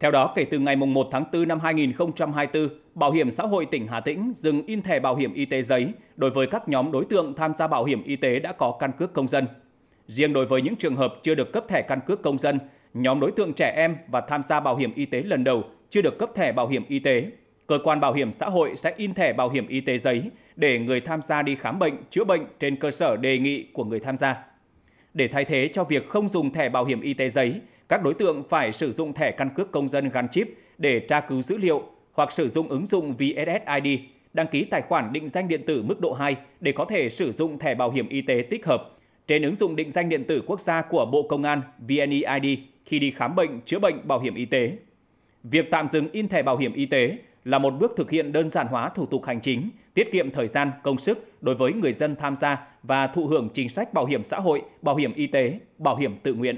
Theo đó, kể từ ngày 1 tháng 4 năm 2024, Bảo hiểm xã hội tỉnh Hà Tĩnh dừng in thẻ bảo hiểm y tế giấy đối với các nhóm đối tượng tham gia bảo hiểm y tế đã có căn cước công dân. Riêng đối với những trường hợp chưa được cấp thẻ căn cước công dân, nhóm đối tượng trẻ em và tham gia bảo hiểm y tế lần đầu chưa được cấp thẻ bảo hiểm y tế, cơ quan bảo hiểm xã hội sẽ in thẻ bảo hiểm y tế giấy để người tham gia đi khám bệnh, chữa bệnh trên cơ sở đề nghị của người tham gia. Để thay thế cho việc không dùng thẻ bảo hiểm y tế giấy, các đối tượng phải sử dụng thẻ căn cước công dân gắn chip để tra cứu dữ liệu hoặc sử dụng ứng dụng VSSID, đăng ký tài khoản định danh điện tử mức độ 2 để có thể sử dụng thẻ bảo hiểm y tế tích hợp trên ứng dụng định danh điện tử quốc gia của Bộ Công an VNEID khi đi khám bệnh, chữa bệnh bảo hiểm y tế. Việc tạm dừng in thẻ bảo hiểm y tế là một bước thực hiện đơn giản hóa thủ tục hành chính, tiết kiệm thời gian, công sức đối với người dân tham gia và thụ hưởng chính sách bảo hiểm xã hội, bảo hiểm y tế, bảo hiểm tự nguyện.